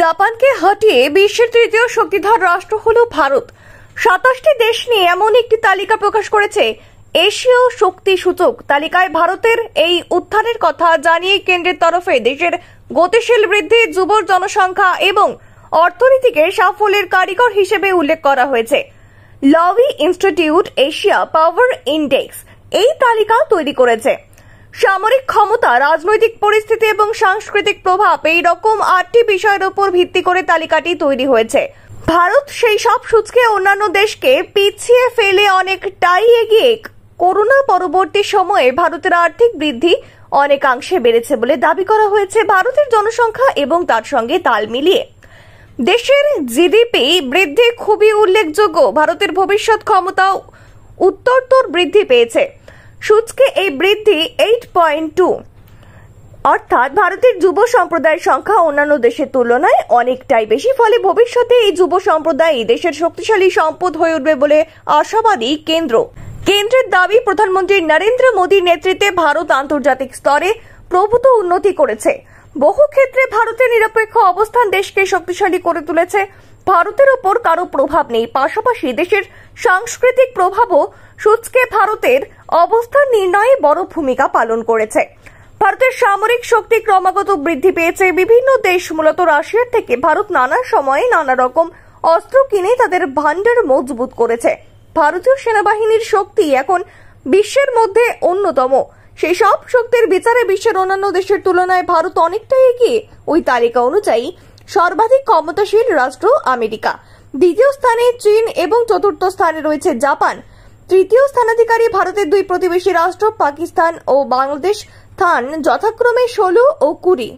জাপানকে হটিয়ে বিশ্বের তৃতীয় শক্তিধর রাষ্ট্র হল ভারত সাতাশটি দেশ নিয়ে এমন একটি তালিকা প্রকাশ করেছে এশীয় শক্তি সূচক তালিকায় ভারতের এই উত্থানের কথা জানিয়ে কেন্দ্রের তরফে দেশের গতিশীল বৃদ্ধি যুব জনসংখ্যা এবং অর্থনীতিকে সাফল্যের কারিগর হিসেবে উল্লেখ করা হয়েছে Lowy institute Asia power index এই তালিকা তৈরি করেছে সামরিক ক্ষমতা রাজনৈতিক পরিস্থিতি এবং সাংস্কৃতিক প্রভাব এই রকম আটটি বিষয়ের উপর ভিত্তি করে তালিকাটি তৈরি হয়েছে ভারত সেই সব সূচকে অন্যান্য দেশকে পিছিয়ে ফেলে অনেকটাই এগিয়ে করোনা পরবর্তী সময়ে ভারতের আর্থিক বৃদ্ধি অনেকাংশে বেড়েছে বলে দাবি করা হয়েছে ভারতের জনসংখ্যা এবং তার সঙ্গে তাল মিলিয়ে দেশের জিডিপি বৃদ্ধি খুবই উল্লেখযোগ্য ভারতের ভবিষ্যৎ ক্ষমতাও উত্তরতর বৃদ্ধি পেয়েছে সুচকে এই বৃদ্ধি এইট পয়েন্ট টু অর্থাৎ ভারতের যুব সম্প্রদায়ের সংখ্যা অন্যান্য দেশের তুলনায় অনেকটাই বেশি ফলে ভবিষ্যতে এই যুব সম্প্রদায় দেশের শক্তিশালী সম্পদ হয়ে উঠবে বলে আশাবাদী কেন্দ্র কেন্দ্রের দাবি প্রধানমন্ত্রী নরেন্দ্র মোদীর নেতৃত্বে ভারত আন্তর্জাতিক স্তরে প্রভূত উন্নতি করেছে বহু ক্ষেত্রে ভারতের নিরপেক্ষ অবস্থান দেশকে শক্তিশালী করে তুলেছে ভারতের ওপর কারো প্রভাব নেই পাশাপাশি দেশের সাংস্কৃতিক প্রভাবও সুচকে ভারতের অবস্থান নির্ণয়ে বড় ভূমিকা পালন করেছে ভারতের সামরিক শক্তি ক্রমাগত বৃদ্ধি পেয়েছে বিভিন্ন দেশ মূলত রাশিয়ার থেকে ভারত নানা সময়ে নানা রকম অস্ত্র কিনে তাদের ভান্ডার মজবুত করেছে ভারতীয় সেনাবাহিনীর শক্তি এখন বিশ্বের মধ্যে অন্যতম সেই সব শক্তির বিচারে বিশ্বের অন্যান্য দেশের তুলনায় ভারত অনেকটাই এগিয়ে ওই তালিকা অনুযায়ী সর্বাধিক ক্ষমতাশীল রাষ্ট্র আমেরিকা দ্বিতীয় স্থানে চীন এবং চতুর্থ স্থানে রয়েছে জাপান তৃতীয় স্থানাধিকারী ভারতের দুই প্রতিবেশী রাষ্ট্র পাকিস্তান ও বাংলাদেশ স্থান যথাক্রমে ষোলো ও কুড়ি